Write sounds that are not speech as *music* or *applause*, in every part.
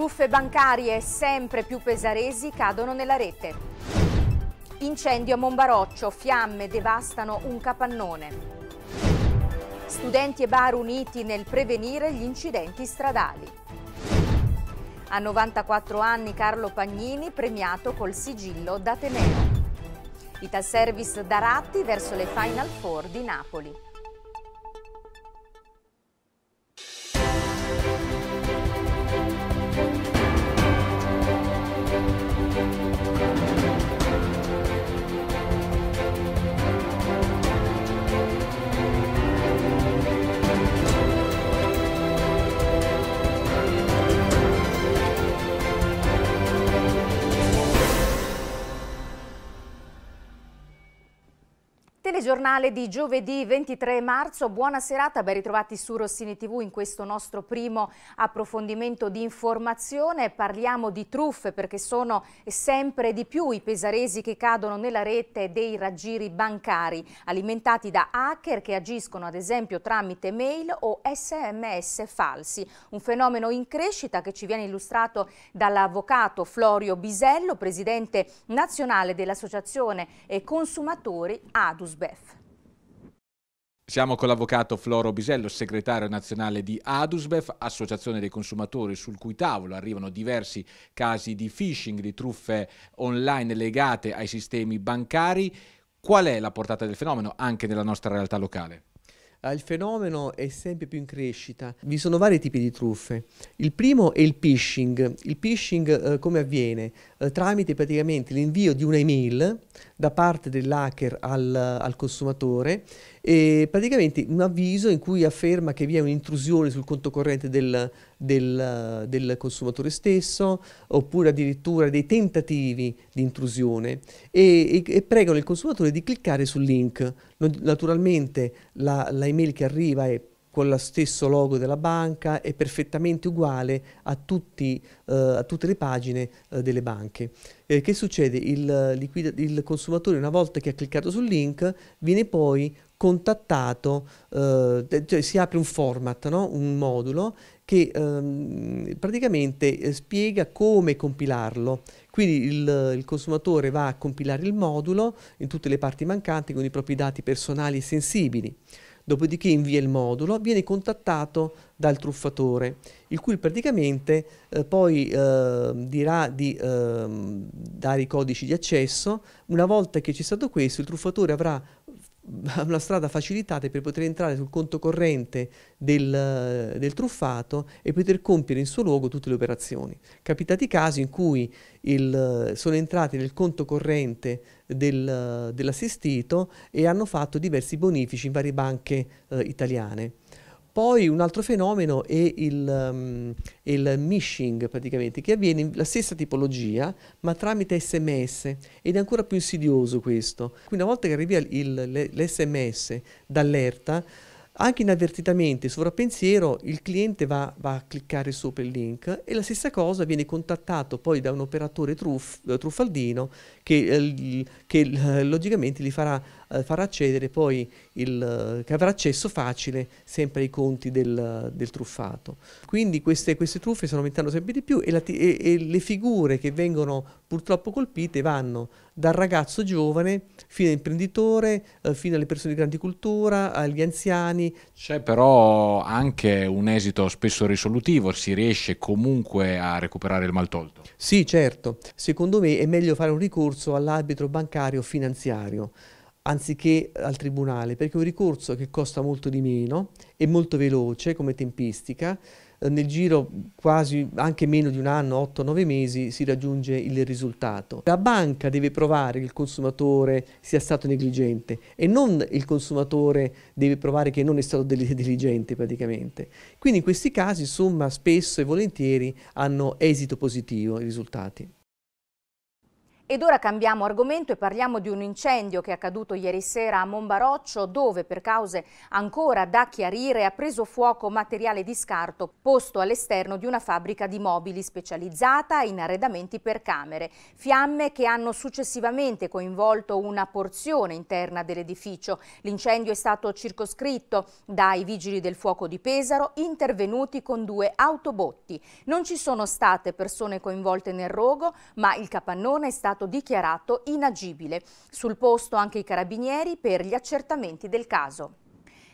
Truffe bancarie sempre più pesaresi cadono nella rete. Incendio a Monbaroccio, fiamme devastano un capannone. Studenti e bar uniti nel prevenire gli incidenti stradali. A 94 anni Carlo Pagnini premiato col sigillo d'Ateneo. Service da Ratti verso le Final Four di Napoli. Telegiornale di giovedì 23 marzo, buona serata, ben ritrovati su Rossini TV in questo nostro primo approfondimento di informazione. Parliamo di truffe perché sono sempre di più i pesaresi che cadono nella rete dei raggiri bancari, alimentati da hacker che agiscono ad esempio tramite mail o sms falsi. Un fenomeno in crescita che ci viene illustrato dall'avvocato Florio Bisello, presidente nazionale dell'Associazione eh, Consumatori Adus Adusbef. Siamo con l'avvocato Floro Bisello, segretario nazionale di Adusbef, associazione dei consumatori sul cui tavolo arrivano diversi casi di phishing, di truffe online legate ai sistemi bancari. Qual è la portata del fenomeno anche nella nostra realtà locale? Ah, il fenomeno è sempre più in crescita. Vi sono vari tipi di truffe. Il primo è il phishing. Il phishing eh, come avviene? Eh, tramite praticamente l'invio di un'email da parte dell'hacker al, al consumatore e praticamente un avviso in cui afferma che vi è un'intrusione sul conto corrente del, del, del, consumatore stesso oppure addirittura dei tentativi di intrusione e, e, e pregano il consumatore di cliccare sul link. Naturalmente la, la email che arriva è con lo stesso logo della banca, è perfettamente uguale a, tutti, eh, a tutte le pagine eh, delle banche. Eh, che succede? Il, liquida, il, consumatore una volta che ha cliccato sul link viene poi contattato, eh, cioè si apre un format, no? un modulo che ehm, praticamente eh, spiega come compilarlo. Quindi il, il, consumatore va a compilare il modulo in tutte le parti mancanti con i propri dati personali e sensibili dopodiché invia il modulo, viene contattato dal truffatore, il cui praticamente eh, poi eh, dirà di eh, dare i codici di accesso, una volta che c'è stato questo il truffatore avrà *laughs* una strada facilitata per poter entrare sul conto corrente del, del, truffato e poter compiere in suo luogo tutte le operazioni. Capitati casi in cui il, sono entrati nel conto corrente del, dell'assistito e hanno fatto diversi bonifici in varie banche eh, italiane. Poi un altro fenomeno è il, um, il mishing praticamente, che avviene la stessa tipologia ma tramite sms ed è ancora più insidioso questo. Quindi una volta che arriva l'sms d'allerta anche inavvertitamente, sovrappensiero, il cliente va, va, a cliccare sopra il link e la stessa cosa viene contattato poi da un operatore truff, eh, truffaldino che, eh, che, eh, logicamente gli farà, farà accedere poi, il, che avrà accesso facile sempre ai conti del, del truffato. Quindi queste, queste, truffe stanno aumentando sempre di più e, la, e, e le figure che vengono purtroppo colpite vanno dal ragazzo giovane fino all'imprenditore, eh, fino alle persone di grande cultura, agli anziani. C'è però anche un esito spesso risolutivo, si riesce comunque a recuperare il maltolto. Sì, certo. Secondo me è meglio fare un ricorso all'arbitro bancario finanziario anziché al tribunale, perché è un ricorso che costa molto di meno, è molto veloce come tempistica, eh, nel giro quasi anche meno di un anno, 8-9 mesi, si raggiunge il risultato. La banca deve provare che il consumatore sia stato negligente e non il consumatore deve provare che non è stato diligente praticamente. Quindi in questi casi, insomma, spesso e volentieri hanno esito positivo i risultati. Ed ora cambiamo argomento e parliamo di un incendio che è accaduto ieri sera a Monbaroccio dove per cause ancora da chiarire ha preso fuoco materiale di scarto posto all'esterno di una fabbrica di mobili specializzata in arredamenti per camere. Fiamme che hanno successivamente coinvolto una porzione interna dell'edificio. L'incendio è stato circoscritto dai vigili del fuoco di Pesaro intervenuti con due autobotti. Non ci sono state persone coinvolte nel rogo ma il capannone è stato stato dichiarato inagibile. Sul posto anche i carabinieri per gli accertamenti del caso.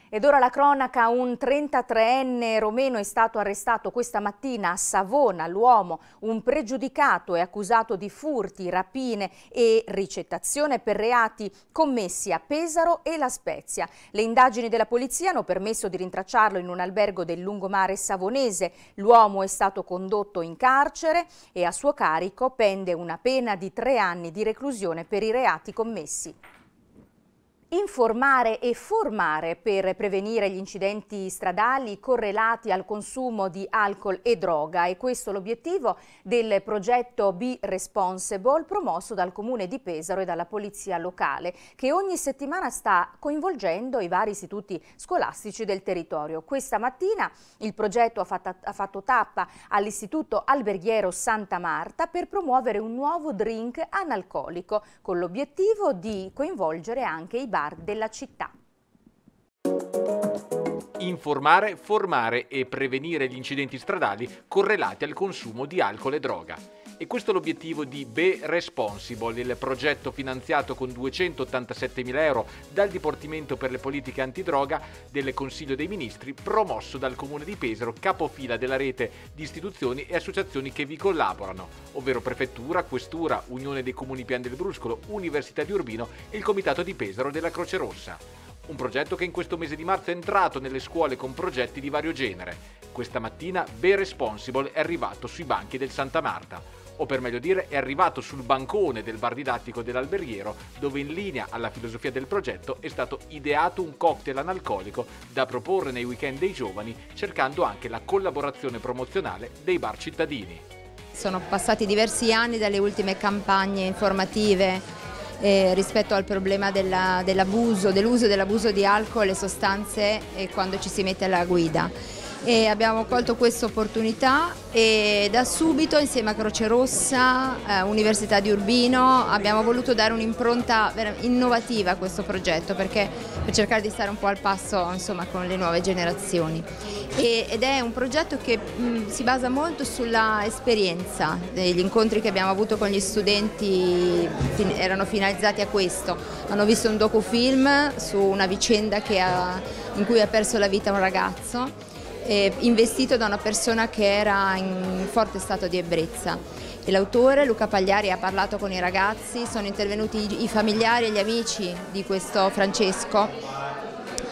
Ed ora la cronaca, un 33enne romeno è stato arrestato questa mattina a Savona, l'uomo, un pregiudicato e accusato di furti, rapine e ricettazione per reati commessi a Pesaro e La Spezia. Le indagini della polizia hanno permesso di rintracciarlo in un albergo del lungomare savonese. L'uomo è stato condotto in carcere e a suo carico pende una pena di tre anni di reclusione per i reati commessi. Informare e formare per prevenire gli incidenti stradali correlati al consumo di alcol e droga e questo l'obiettivo del progetto Be Responsible promosso dal Comune di Pesaro e dalla Polizia Locale che ogni settimana sta coinvolgendo i vari istituti scolastici del territorio. Questa mattina il progetto ha fatto, ha fatto tappa all'Istituto Alberghiero Santa Marta per promuovere un nuovo drink analcolico con l'obiettivo di coinvolgere anche i bambini bar della città. Informare, formare e prevenire gli incidenti stradali correlati al consumo di alcol e droga. E questo è l'obiettivo di Be Responsible, il progetto finanziato con 287 mila euro dal Dipartimento per le politiche antidroga del Consiglio dei Ministri, promosso dal Comune di Pesaro, capofila della rete di istituzioni e associazioni che vi collaborano, ovvero Prefettura, Questura, Unione dei Comuni Pian del Bruscolo, Università di Urbino e il Comitato di Pesaro della Croce Rossa. Un progetto che in questo mese di marzo è entrato nelle scuole con progetti di vario genere. Questa mattina Be Responsible è arrivato sui banchi del Santa Marta o per meglio dire è arrivato sul bancone del bar didattico dell'alberghiero dove in linea alla filosofia del progetto è stato ideato un cocktail analcolico da proporre nei weekend dei giovani cercando anche la collaborazione promozionale dei bar cittadini. Sono passati diversi anni dalle ultime campagne informative eh, rispetto al problema dell'abuso, dell dell'uso dell'abuso di alcol e sostanze eh, quando ci si mette alla guida e abbiamo colto questa opportunità e da subito insieme a Croce Rossa, eh, Università di Urbino abbiamo voluto dare un'impronta innovativa a questo progetto perché, per cercare di stare un po' al passo insomma, con le nuove generazioni e, ed è un progetto che mh, mm, si basa molto sulla esperienza, degli incontri che abbiamo avuto con gli studenti fin erano finalizzati a questo, hanno visto un docufilm su una vicenda ha, in cui ha perso la vita un ragazzo eh, investito da una persona che era in forte stato di ebbrezza. L'autore Luca Pagliari ha parlato con i ragazzi, sono intervenuti i familiari e gli amici di questo Francesco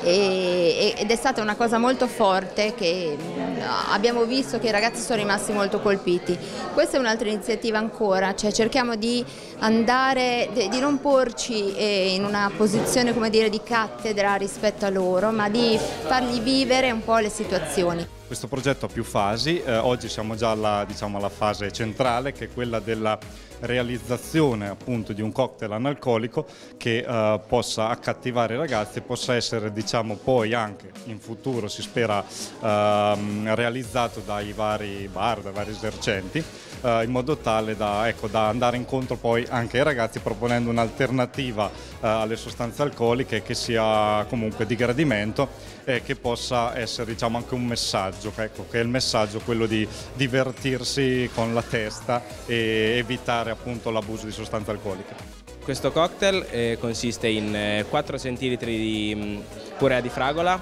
e, ed è stata una cosa molto forte che mm, abbiamo visto che i ragazzi sono rimasti molto colpiti. Questa è un'altra iniziativa ancora, cioè cerchiamo di andare, di non porci eh, in una posizione dire, di cattedra rispetto a loro, ma di fargli vivere un po' le situazioni questo progetto ha più fasi, eh, oggi siamo già alla, diciamo, alla, fase centrale che è quella della realizzazione appunto di un cocktail analcolico che eh, possa accattivare i ragazzi e possa essere diciamo poi anche in futuro si spera ehm, realizzato dai vari bar, dai vari esercenti eh, in modo tale da, ecco, da, andare incontro poi anche ai ragazzi proponendo un'alternativa eh, alle sostanze alcoliche che sia comunque di gradimento eh, che possa essere diciamo, anche un messaggio, ecco, che è il messaggio quello di divertirsi con la testa e evitare appunto l'abuso di sostanze alcoliche. Questo cocktail eh, consiste in 4 eh, centilitri di mm, purea di fragola,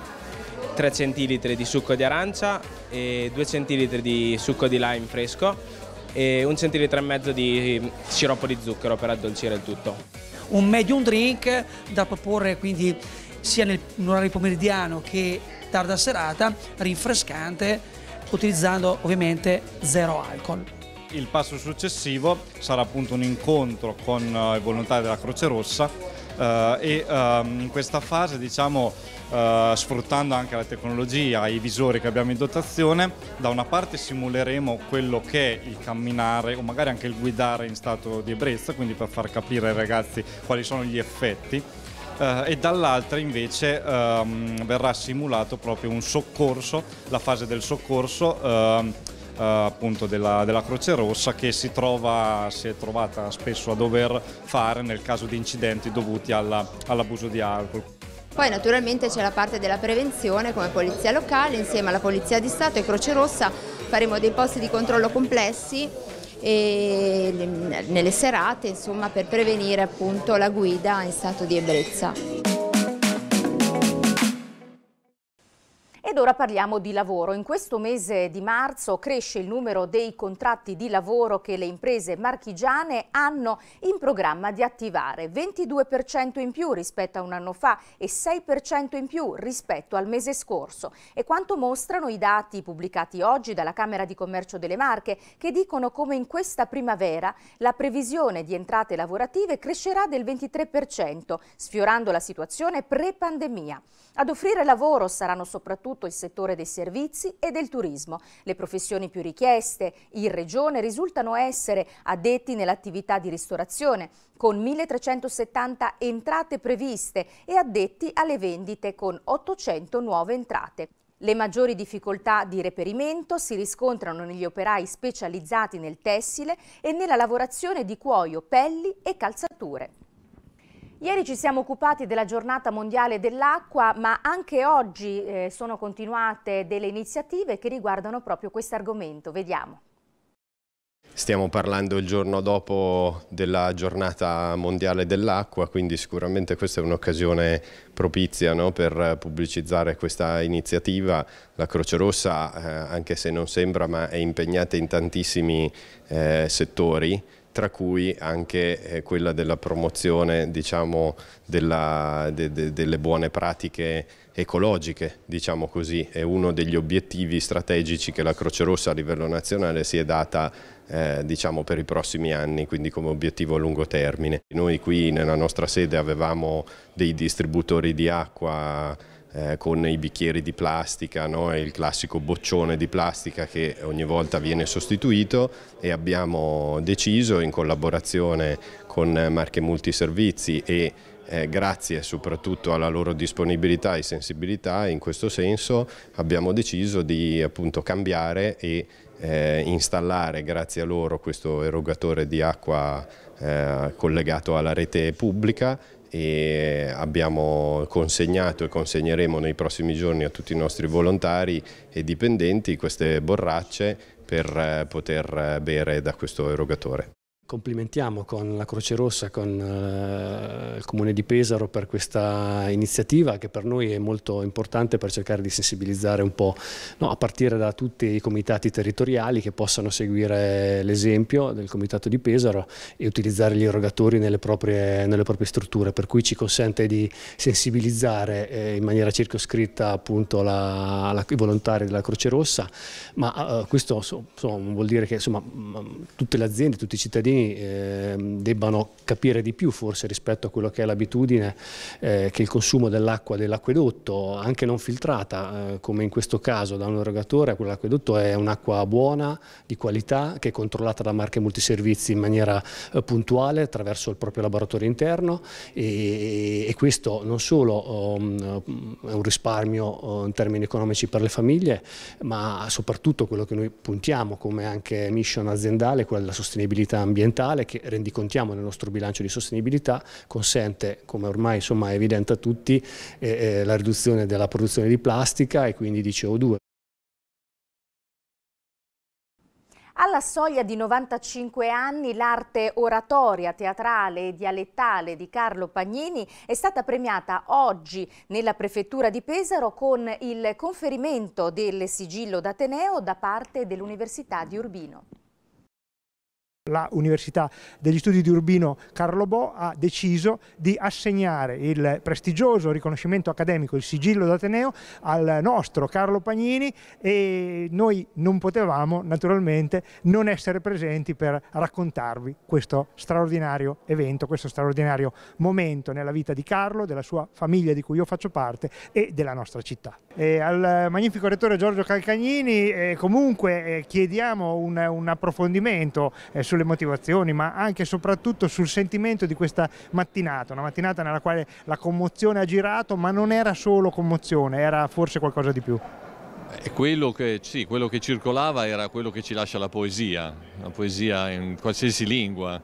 3 centilitri di succo di arancia, e 2 centilitri di succo di lime fresco e 1 centilitro e mezzo di mm, sciroppo di zucchero per addolcire il tutto. Un medium drink da proporre quindi sia nell'orario pomeridiano che tarda serata, rinfrescante, utilizzando ovviamente zero alcol. Il passo successivo sarà appunto un incontro con eh, i volontari della Croce Rossa eh, e ehm, in questa fase diciamo eh, sfruttando anche la tecnologia, i visori che abbiamo in dotazione, da una parte simuleremo quello che è il camminare o magari anche il guidare in stato di ebbrezza, quindi per far capire ai ragazzi quali sono gli effetti eh, e dall'altra invece ehm, verrà simulato proprio un soccorso, la fase del soccorso ehm, eh, appunto della, della, Croce Rossa che si, trova, si è trovata spesso a dover fare nel caso di incidenti dovuti all'abuso di alcol. Poi naturalmente c'è la parte della prevenzione come polizia locale, insieme alla Polizia di Stato e Croce Rossa faremo dei posti di controllo complessi e nelle serate insomma, per prevenire appunto la guida in stato di ebbrezza. allora parliamo di lavoro. In questo mese di marzo cresce il numero dei contratti di lavoro che le imprese marchigiane hanno in programma di attivare, 22% in più rispetto a un anno fa e 6% in più rispetto al mese scorso. E quanto mostrano i dati pubblicati oggi dalla Camera di Commercio delle Marche che dicono come in questa primavera la previsione di entrate lavorative crescerà del 23%, sfiorando la situazione pre-pandemia. Ad offrire lavoro saranno soprattutto i il settore dei servizi e del turismo. Le professioni più richieste in Regione risultano essere addetti nell'attività di ristorazione, con 1.370 entrate previste e addetti alle vendite con 800 nuove entrate. Le maggiori difficoltà di reperimento si riscontrano negli operai specializzati nel tessile e nella lavorazione di cuoio, pelli e calzature. Ieri ci siamo occupati della giornata mondiale dell'acqua, ma anche oggi eh, sono continuate delle iniziative che riguardano proprio questo argomento. Vediamo. Stiamo parlando il giorno dopo della giornata mondiale dell'acqua, quindi sicuramente questa è un'occasione propizia no, per pubblicizzare questa iniziativa. La Croce Rossa, eh, anche se non sembra, ma è impegnata in tantissimi eh, settori, tra cui anche eh, quella della promozione diciamo, della, de, de, delle buone pratiche ecologiche, diciamo così, è uno degli obiettivi strategici che la Croce Rossa a livello nazionale si è data eh, diciamo, per i prossimi anni, quindi come obiettivo a lungo termine. Noi qui nella nostra sede avevamo dei distributori di acqua eh, con i bicchieri di plastica, no? il classico boccione di plastica che ogni volta viene sostituito e abbiamo deciso in collaborazione con Marche Multiservizi e eh, grazie soprattutto alla loro disponibilità e sensibilità in questo senso abbiamo deciso di appunto, cambiare e eh, installare grazie a loro questo erogatore di acqua eh, collegato alla rete pubblica e abbiamo consegnato e consegneremo nei prossimi giorni a tutti i nostri volontari e dipendenti queste borracce per eh, poter eh, bere da questo erogatore complimentiamo con la Croce Rossa, con eh, il Comune di Pesaro per questa iniziativa che per noi è molto importante per cercare di sensibilizzare un po' no, a partire da tutti i comitati territoriali che possano seguire l'esempio del comitato di Pesaro e utilizzare gli erogatori nelle proprie, nelle proprie strutture per cui ci consente di sensibilizzare eh, in maniera circoscritta appunto la, la, i volontari della Croce Rossa ma eh, questo so, vuol dire che insomma, tutte le aziende, tutti i cittadini eh, debbano capire di più forse rispetto a quello che è l'abitudine eh, che il consumo dell'acqua dell'acquedotto, anche non filtrata, eh, come in questo caso da un erogatore, quella dell'acquedotto è un'acqua buona, di qualità, che è controllata da marche multiservizi in maniera eh, puntuale attraverso il proprio laboratorio interno e, e questo non solo um, è un risparmio um, in termini economici per le famiglie, ma soprattutto quello che noi puntiamo come anche mission aziendale, quella della sostenibilità ambientale ambientale che rendicontiamo nel nostro bilancio di sostenibilità, consente, come ormai insomma, è evidente a tutti, eh, eh la riduzione della produzione di plastica e quindi di CO2. Alla soglia di 95 anni l'arte oratoria, teatrale e dialettale di Carlo Pagnini è stata premiata oggi nella prefettura di Pesaro con il conferimento del sigillo d'Ateneo da parte dell'Università di Urbino. La Università degli Studi di Urbino Carlo Bo ha deciso di assegnare il prestigioso riconoscimento accademico, il sigillo d'Ateneo, al nostro Carlo Pagnini e noi non potevamo naturalmente non essere presenti per raccontarvi questo straordinario evento, questo straordinario momento nella vita di Carlo, della sua famiglia di cui io faccio parte e della nostra città. E al magnifico rettore Giorgio Calcagnini eh, comunque eh, chiediamo un, un approfondimento eh, sulle motivazioni, ma anche e soprattutto sul sentimento di questa mattinata, una mattinata nella quale la commozione ha girato, ma non era solo commozione, era forse qualcosa di più. Quello che, sì, quello che circolava era quello che ci lascia la poesia, la poesia in qualsiasi lingua,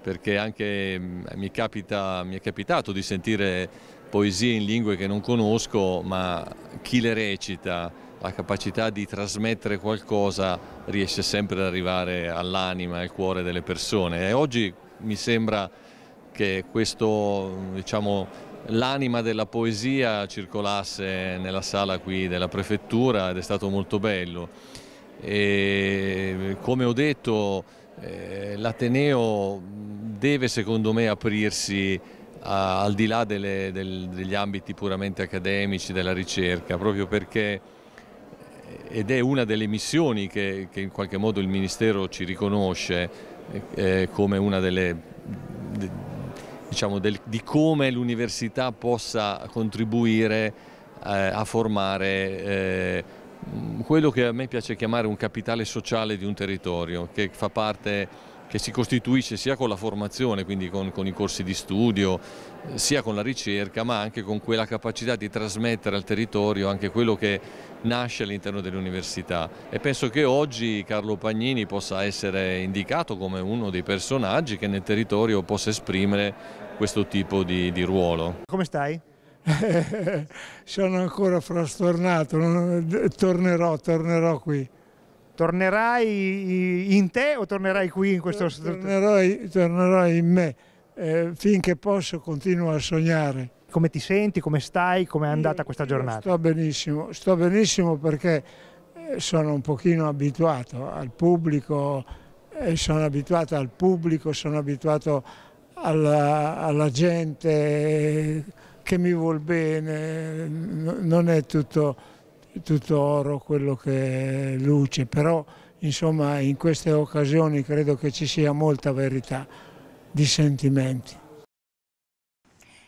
perché anche mm, mi, capita, mi è capitato di sentire poesie in lingue che non conosco, ma chi le recita, la capacità di trasmettere qualcosa riesce sempre ad arrivare all'anima, al cuore delle persone e oggi mi sembra che questo, diciamo, l'anima della poesia circolasse nella sala qui della prefettura ed è stato molto bello. E, come ho detto, eh, l'Ateneo deve secondo me aprirsi al di là delle, del, degli ambiti puramente accademici, della ricerca, proprio perché ed è una delle missioni che, che, in qualche modo il Ministero ci riconosce eh, eh come una delle... De, diciamo, del, di come l'università possa contribuire eh, a formare eh, quello che a me piace chiamare un capitale sociale di un territorio, che fa parte che si costituisce sia con la formazione, quindi con, con, i corsi di studio, eh, sia con la ricerca, ma anche con quella capacità di trasmettere al territorio anche quello che nasce all'interno dell'università. E penso che oggi Carlo Pagnini possa essere indicato come uno dei personaggi che nel territorio possa esprimere questo tipo di, di ruolo. Come stai? *laughs* Sono ancora frastornato, tornerò, tornerò qui. Tornerai in te o tornerai qui in questo tornerò, tornerò in me, eh, finché posso continuo a sognare. Come ti senti, come stai, come è andata io, questa giornata? Sto benissimo, sto benissimo perché eh, sono un pochino abituato al pubblico, eh, sono abituato al pubblico, sono abituato alla, alla gente che mi vuol bene, non è tutto tutto oro quello che luce, però insomma in queste occasioni credo che ci sia molta verità di sentimenti.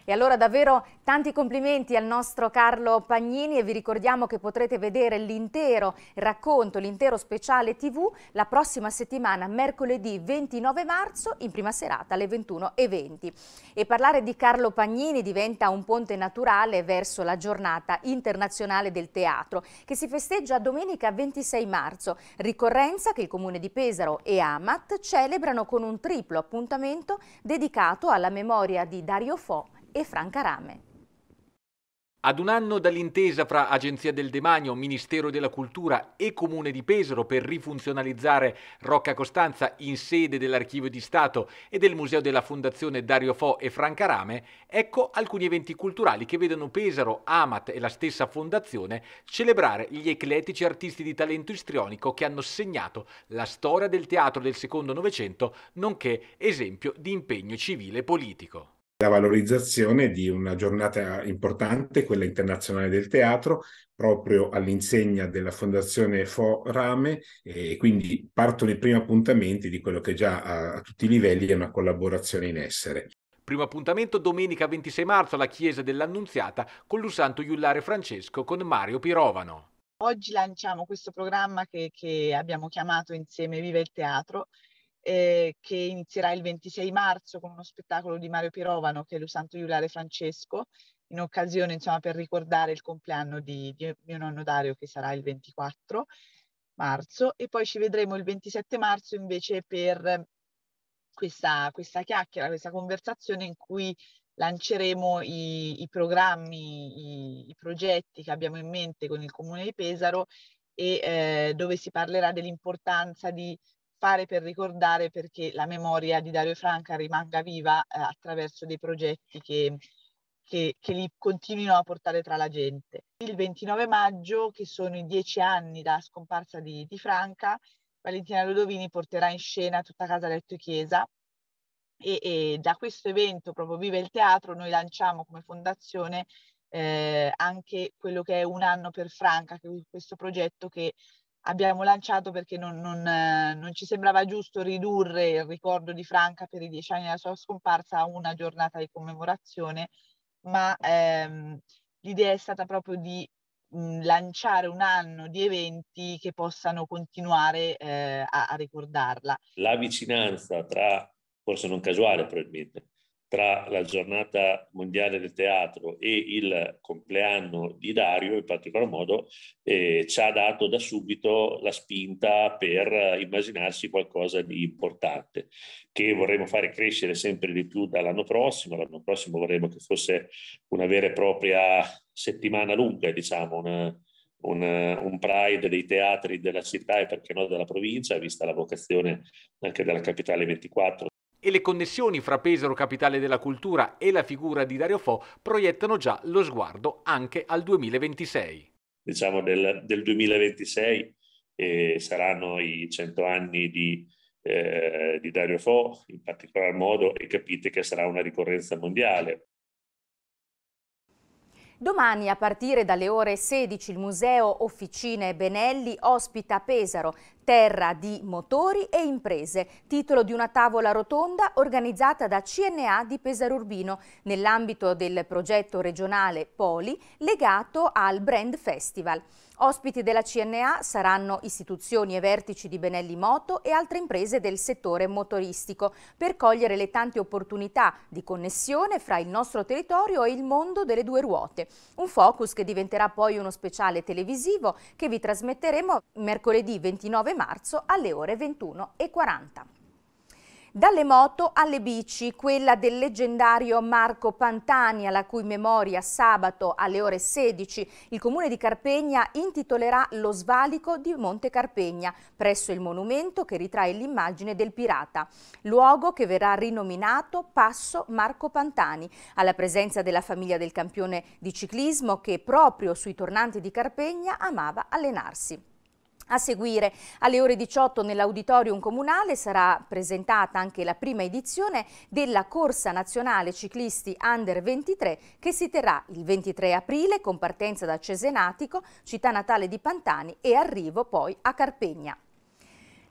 E allora davvero tanti complimenti al nostro Carlo Pagnini e vi ricordiamo che potrete vedere l'intero racconto, l'intero speciale TV la prossima settimana, mercoledì 29 marzo, in prima serata alle 21.20. E parlare di Carlo Pagnini diventa un ponte naturale verso la giornata internazionale del teatro, che si festeggia domenica 26 marzo, ricorrenza che il Comune di Pesaro e Amat celebrano con un triplo appuntamento dedicato alla memoria di Dario Fo e Franca Rame. Ad un anno dall'intesa fra Agenzia del Demanio, Ministero della Cultura e Comune di Pesaro per rifunzionalizzare Rocca Costanza in sede dell'Archivio di Stato e del Museo della Fondazione Dario Fo e Franca Rame, ecco alcuni eventi culturali che vedono Pesaro, Amat e la stessa Fondazione celebrare gli eclettici artisti di talento istrionico che hanno segnato la storia del teatro del secondo Novecento, nonché esempio di impegno civile e politico la valorizzazione di una giornata importante, quella internazionale del teatro, proprio all'insegna della Fondazione Fo Rame e quindi partono i primi appuntamenti di quello che già a, a tutti i livelli è una collaborazione in essere. Primo appuntamento domenica 26 marzo alla Chiesa dell'Annunziata con l'usanto Iullare Francesco con Mario Pirovano. Oggi lanciamo questo programma che, che abbiamo chiamato insieme Viva il Teatro eh, che inizierà il 26 marzo con uno spettacolo di Mario Pirovano che è Lusanto Iulare Francesco, in occasione insomma per ricordare il compleanno di, di mio nonno Dario che sarà il 24 marzo e poi ci vedremo il 27 marzo invece per questa, questa chiacchiera, questa conversazione in cui lanceremo i, i programmi, i, i, progetti che abbiamo in mente con il Comune di Pesaro e eh, dove si parlerà dell'importanza di fare per ricordare perché la memoria di Dario Franca rimanga viva eh, attraverso dei progetti che, che, che, li continuino a portare tra la gente. Il 29 maggio, che sono i dieci anni da scomparsa di, di Franca, Valentina Ludovini porterà in scena tutta casa letto e chiesa e, e, da questo evento, proprio Vive il Teatro, noi lanciamo come fondazione eh, anche quello che è un anno per Franca, che questo progetto che abbiamo lanciato perché non, non, eh, non, ci sembrava giusto ridurre il ricordo di Franca per i dieci anni della sua scomparsa a una giornata di commemorazione, ma ehm, l'idea è stata proprio di mh, mm, lanciare un anno di eventi che possano continuare eh, a, a ricordarla. La vicinanza tra, forse non casuale probabilmente, tra la giornata mondiale del teatro e il compleanno di Dario, in particolar modo, eh, ci ha dato da subito la spinta per immaginarsi qualcosa di importante, che vorremmo fare crescere sempre di più dall'anno prossimo. L'anno prossimo vorremmo che fosse una vera e propria settimana lunga, diciamo, una, un, un, pride dei teatri della città e perché no della provincia, vista la vocazione anche della Capitale 24 e le connessioni fra Pesaro capitale della cultura e la figura di Dario Fo proiettano già lo sguardo anche al 2026. Diciamo del, del 2026 eh, saranno i 100 anni di, eh, di Dario Fo in particolar modo e capite che sarà una ricorrenza mondiale. Domani a partire dalle ore 16 il Museo Officine Benelli ospita Pesaro, terra di motori e imprese, titolo di una tavola rotonda organizzata da CNA di Pesaro Urbino nell'ambito del progetto regionale Poli legato al Brand Festival. Ospiti della CNA saranno istituzioni e vertici di Benelli Moto e altre imprese del settore motoristico per cogliere le tante opportunità di connessione fra il nostro territorio e il mondo delle due ruote. Un focus che diventerà poi uno speciale televisivo che vi trasmetteremo mercoledì 29 marzo alle ore 21.40. Dalle moto alle bici, quella del leggendario Marco Pantani, alla cui memoria sabato alle ore 16 il comune di Carpegna intitolerà lo svalico di Monte Carpegna, presso il monumento che ritrae l'immagine del pirata, luogo che verrà rinominato Passo Marco Pantani, alla presenza della famiglia del campione di ciclismo che proprio sui tornanti di Carpegna amava allenarsi. A seguire alle ore 18 nell'auditorium comunale sarà presentata anche la prima edizione della Corsa Nazionale Ciclisti Under 23 che si terrà il 23 aprile con partenza da Cesenatico, città natale di Pantani e arrivo poi a Carpegna.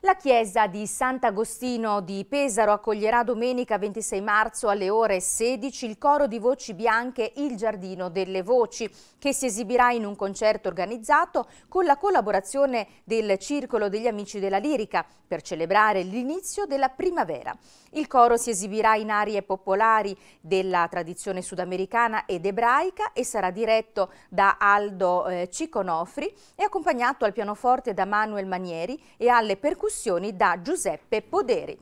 La chiesa di Sant'Agostino di Pesaro accoglierà domenica 26 marzo alle ore 16 il coro di voci bianche Il Giardino delle Voci, che si esibirà in un concerto organizzato con la collaborazione del Circolo degli Amici della Lirica per celebrare l'inizio della primavera. Il coro si esibirà in aree popolari della tradizione sudamericana ed ebraica e sarà diretto da Aldo eh, Ciconofri e accompagnato al pianoforte da Manuel Manieri e alle percussioni percussioni da Giuseppe Poderi.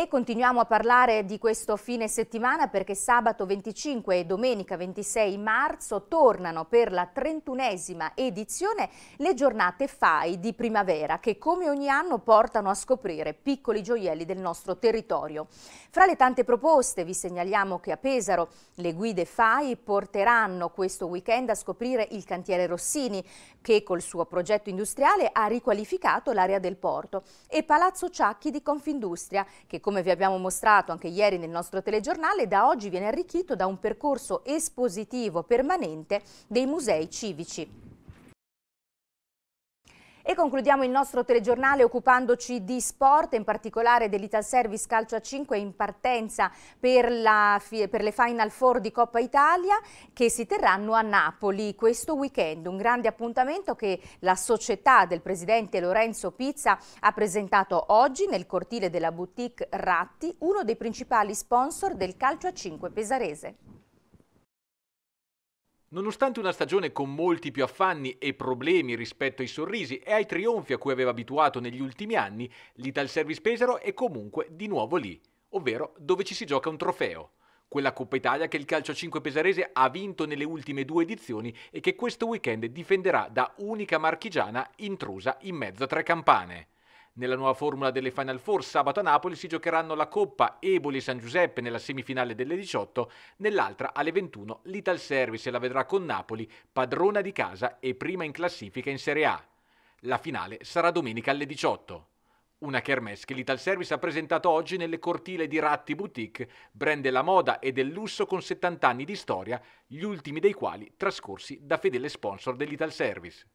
E continuiamo a parlare di questo fine settimana perché sabato 25 e domenica 26 marzo tornano per la 31esima edizione le giornate FAI di primavera che come ogni anno portano a scoprire piccoli gioielli del nostro territorio. Fra le tante proposte vi segnaliamo che a Pesaro le guide FAI porteranno questo weekend a scoprire il cantiere Rossini che col suo progetto industriale ha riqualificato l'area del porto e Palazzo Ciacchi di Confindustria che come vi abbiamo mostrato anche ieri nel nostro telegiornale, da oggi viene arricchito da un percorso espositivo permanente dei musei civici. E concludiamo il nostro telegiornale occupandoci di sport, in particolare dell'Ital Service Calcio a 5 in partenza per, la, per, le Final Four di Coppa Italia che si terranno a Napoli questo weekend. Un grande appuntamento che la società del presidente Lorenzo Pizza ha presentato oggi nel cortile della boutique Ratti, uno dei principali sponsor del Calcio a 5 pesarese. Nonostante una stagione con molti più affanni e problemi rispetto ai sorrisi e ai trionfi a cui aveva abituato negli ultimi anni, l'Ital Service Pesaro è comunque di nuovo lì, ovvero dove ci si gioca un trofeo. Quella Coppa Italia che il calcio 5 pesarese ha vinto nelle ultime due edizioni e che questo weekend difenderà da unica marchigiana intrusa in mezzo a tre campane. Nella nuova formula delle Final Four sabato a Napoli si giocheranno la Coppa Eboli San Giuseppe nella semifinale delle 18, nell'altra alle 21 l'Ital Service la vedrà con Napoli, padrona di casa e prima in classifica in Serie A. La finale sarà domenica alle 18. Una kermesse che l'Ital Service ha presentato oggi nelle cortile di Ratti Boutique, brand della moda e del lusso con 70 anni di storia, gli ultimi dei quali trascorsi da fedele sponsor dell'Ital Service.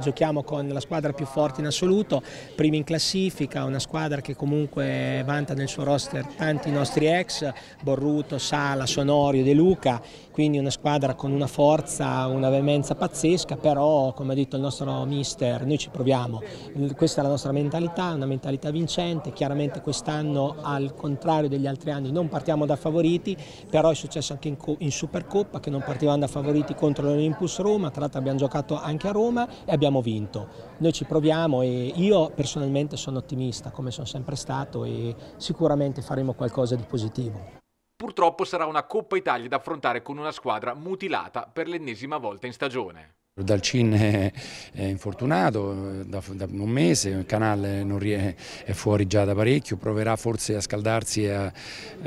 Giochiamo con la squadra più forte in assoluto, prima in classifica, una squadra che comunque vanta nel suo roster tanti nostri ex, Borruto, Sala, Sonorio, De Luca, quindi una squadra con una forza, una veemenza pazzesca, però come ha detto il nostro mister, noi ci proviamo, questa è la nostra mentalità, una mentalità vincente, chiaramente quest'anno al contrario degli altri anni non partiamo da favoriti, però è successo anche in, in Supercoppa che non partivamo da favoriti contro l'Olympus Roma, tra l'altro abbiamo giocato anche a Roma e abbiamo abbiamo vinto, noi ci proviamo e io personalmente sono ottimista come sono sempre stato e sicuramente faremo qualcosa di positivo. Purtroppo sarà una Coppa Italia da affrontare con una squadra mutilata per l'ennesima volta in stagione. Dalcin è, infortunato eh, da, un mese, il canale è, è, fuori già da parecchio, proverà forse a scaldarsi e a,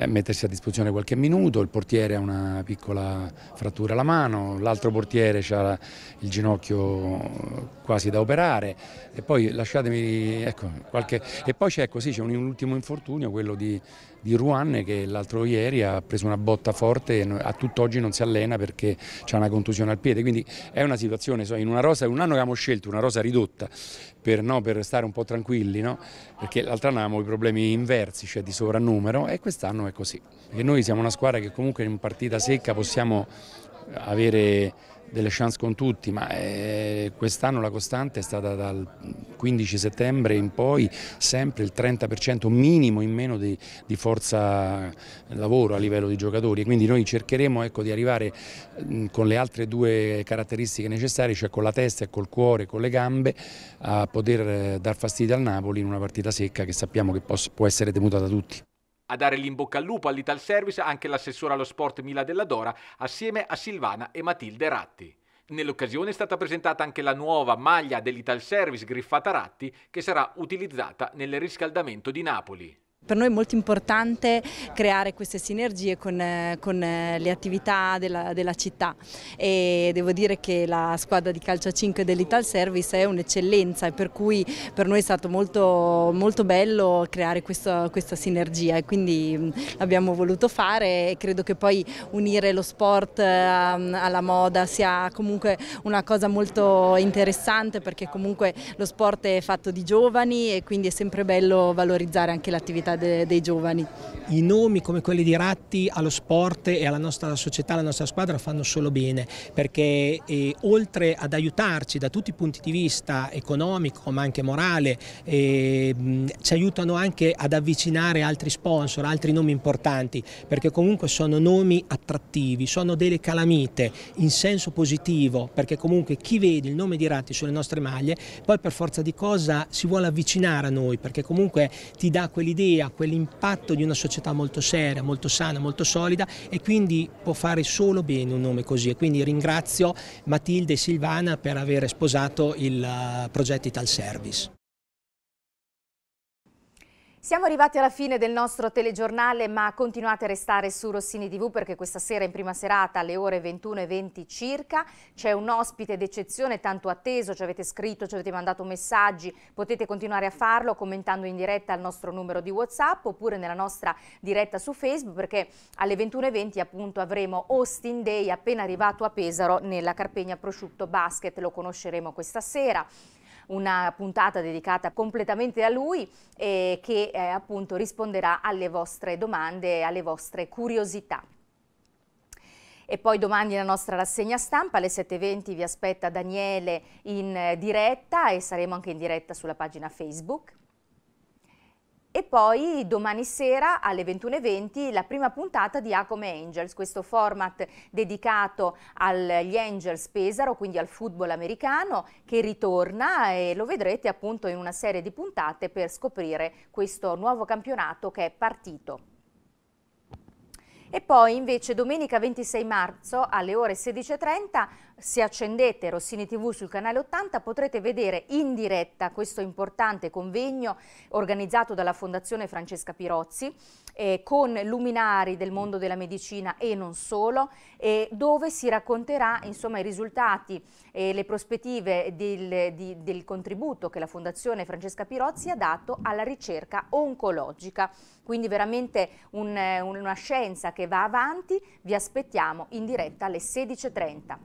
mettersi a disposizione qualche minuto, il portiere ha una piccola frattura alla mano, l'altro portiere ha il ginocchio quasi da operare e poi lasciatemi, ecco, qualche, e poi c'è ecco, sì, un ultimo infortunio, quello di di Ruan che l'altro ieri ha preso una botta forte e a tutt'oggi non si allena perché c'è una contusione al piede, quindi è una situazione, in una rosa, un anno che abbiamo scelto una rosa ridotta per, no, per stare un po' tranquilli, no? perché l'altro anno avevamo i problemi inversi, cioè di sovrannumero e quest'anno è così, perché noi siamo una squadra che comunque in partita secca possiamo avere delle chance con tutti, ma eh, quest'anno la costante è stata dal 15 settembre in poi sempre il 30% minimo in meno di, di, forza lavoro a livello di giocatori, quindi noi cercheremo ecco, di arrivare con le altre due caratteristiche necessarie, cioè con la testa e col cuore, con le gambe, a poter eh, dar fastidio al Napoli in una partita secca che sappiamo che può essere temuta da tutti. A dare l'imbocca al lupo all'Ital Service anche l'assessore allo sport Mila Della Dora, assieme a Silvana e Matilde Ratti. Nell'occasione è stata presentata anche la nuova maglia dell'Ital Service griffata Ratti che sarà utilizzata nel riscaldamento di Napoli. Per noi è molto importante creare queste sinergie con, eh, con eh, le attività della, della, città e devo dire che la squadra di calcio 5 dell'Ital Service è un'eccellenza e per cui per noi è stato molto, molto bello creare questo, questa sinergia e quindi mm, l'abbiamo voluto fare e credo che poi unire lo sport ehm, alla moda sia comunque una cosa molto interessante perché comunque lo sport è fatto di giovani e quindi è sempre bello valorizzare anche l'attività de, dei giovani. I nomi come quelli di Ratti allo sport e alla nostra società, alla nostra squadra fanno solo bene perché eh, oltre ad aiutarci da tutti i punti di vista economico ma anche morale eh, ci aiutano anche ad avvicinare altri sponsor, altri nomi importanti perché comunque sono nomi attrattivi, sono delle calamite in senso positivo perché comunque chi vede il nome di Ratti sulle nostre maglie poi per forza di cosa si vuole avvicinare a noi perché comunque ti dà quell'idea ha quell'impatto di una società molto seria, molto sana, molto solida e quindi può fare solo bene un nome così e quindi ringrazio Matilde e Silvana per aver sposato il eh, progetto Ital Service. Siamo arrivati alla fine del nostro telegiornale, ma continuate a restare su Rossini TV perché questa sera in prima serata alle ore 21.20 circa c'è un ospite d'eccezione tanto atteso, ci avete scritto, ci avete mandato messaggi, potete continuare a farlo commentando in diretta al nostro numero di Whatsapp oppure nella nostra diretta su Facebook perché alle 21.20 appunto avremo Austin Day appena arrivato a Pesaro nella Carpegna Prosciutto Basket, lo conosceremo questa sera una puntata dedicata completamente a lui e che eh, appunto risponderà alle vostre domande alle vostre curiosità. E poi domani la nostra rassegna stampa alle 7.20 vi aspetta Daniele in eh, diretta e saremo anche in diretta sulla pagina Facebook. E poi domani sera alle 21.20 la prima puntata di Acome Angels, questo format dedicato agli Angels Pesaro, quindi al football americano, che ritorna e lo vedrete appunto in una serie di puntate per scoprire questo nuovo campionato che è partito. E poi invece domenica 26 marzo alle ore 16.30 se accendete Rossini TV sul canale 80 potrete vedere in diretta questo importante convegno organizzato dalla Fondazione Francesca Pirozzi eh, con luminari del mondo della medicina e non solo, eh, dove si racconterà insomma, i risultati e le prospettive del, di, del contributo che la Fondazione Francesca Pirozzi ha dato alla ricerca oncologica. Quindi veramente un, una scienza che va avanti, vi aspettiamo in diretta alle 16.30.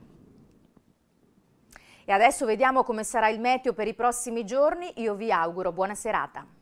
E adesso vediamo come sarà il meteo per i prossimi giorni. Io vi auguro buona serata.